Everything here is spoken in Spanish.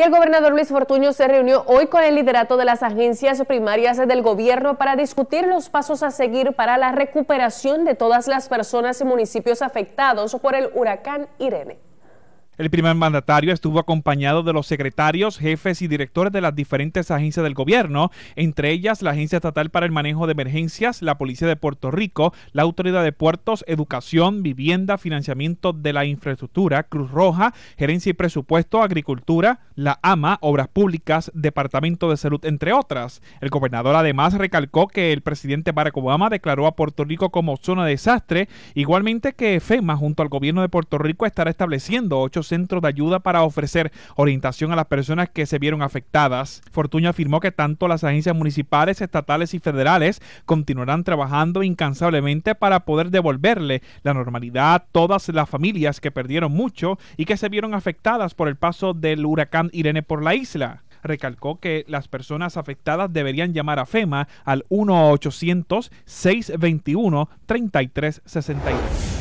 Y el gobernador Luis Fortuño se reunió hoy con el liderato de las agencias primarias del gobierno para discutir los pasos a seguir para la recuperación de todas las personas y municipios afectados por el huracán Irene. El primer mandatario estuvo acompañado de los secretarios, jefes y directores de las diferentes agencias del gobierno, entre ellas la Agencia Estatal para el Manejo de Emergencias, la Policía de Puerto Rico, la Autoridad de Puertos, Educación, Vivienda, Financiamiento de la Infraestructura, Cruz Roja, Gerencia y Presupuesto, Agricultura, la AMA, Obras Públicas, Departamento de Salud, entre otras. El gobernador además recalcó que el presidente Barack Obama declaró a Puerto Rico como zona de desastre, igualmente que FEMA junto al gobierno de Puerto Rico estará estableciendo ocho centro de ayuda para ofrecer orientación a las personas que se vieron afectadas. Fortuño afirmó que tanto las agencias municipales, estatales y federales continuarán trabajando incansablemente para poder devolverle la normalidad a todas las familias que perdieron mucho y que se vieron afectadas por el paso del huracán Irene por la isla recalcó que las personas afectadas deberían llamar a FEMA al 1-800-621-3362.